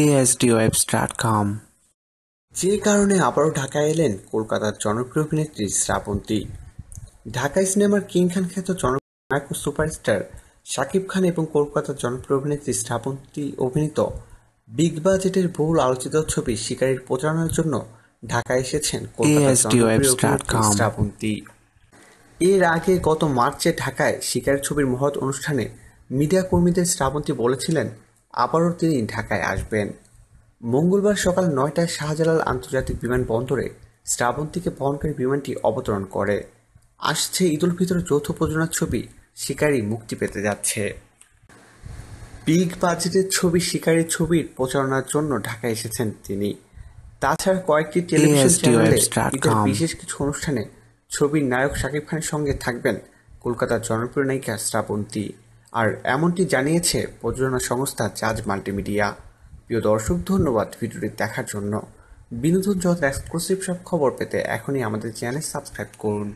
asdwebs.com যে কারণে আবারও ঢাকায় এলেন কলকাতার জনপ্রিয় অভিনেত্রী শ্রাবন্তী ঢাকায় সিনেমার কিং খান খ্যাত জনপ্রিয় নায়ক সুপারস্টার শাকিব খান এবং কলকাতার জনপ্রিয় অভিনেত্রী শ্রাবন্তী অভিনীত বিগ বাজেটের বহুল আলোচিত ছবি শিকারীর প্রচারণার জন্য ঢাকায় এসেছেন শ্রাবন্তী এর আগে গত মার্চে ঢাকায় শিকার ছবির মহৎ অনুষ্ঠানে মিডিয়া কর্মীদের শ্রাবন্তী বলেছিলেন আবারও তিনি ঢাকায় আসবেন মঙ্গলবার সকাল নয়টায় শাহজালাল আন্তর্জাতিক বিমানবন্দরে শ্রাবন্তীকে বহনকারী বিমানটি অবতরণ করে আসছে ঈদুল ফিতর যৌথ প্রযোজনার ছবি শিকারি মুক্তি পেতে যাচ্ছে বিগ বাজেটের ছবি শিকারী ছবির প্রচারণার জন্য ঢাকা এসেছেন তিনি তাছাড়া কয়েকটি টেলিভিশন বিশেষ কিছু অনুষ্ঠানে ছবির নায়ক শাকিব খানের সঙ্গে থাকবেন কলকাতার জনপ্রিয় নায়িকা শ্রাবন্তী আর এমনটি জানিয়েছে প্রযোজনা সংস্থা জাজ মাল্টিমিডিয়া প্রিয় দর্শক ধন্যবাদ ভিডিওটি দেখার জন্য বিনোদন জগতের এক্সক্লুসিভ সব খবর পেতে এখনই আমাদের চ্যানেল সাবস্ক্রাইব করুন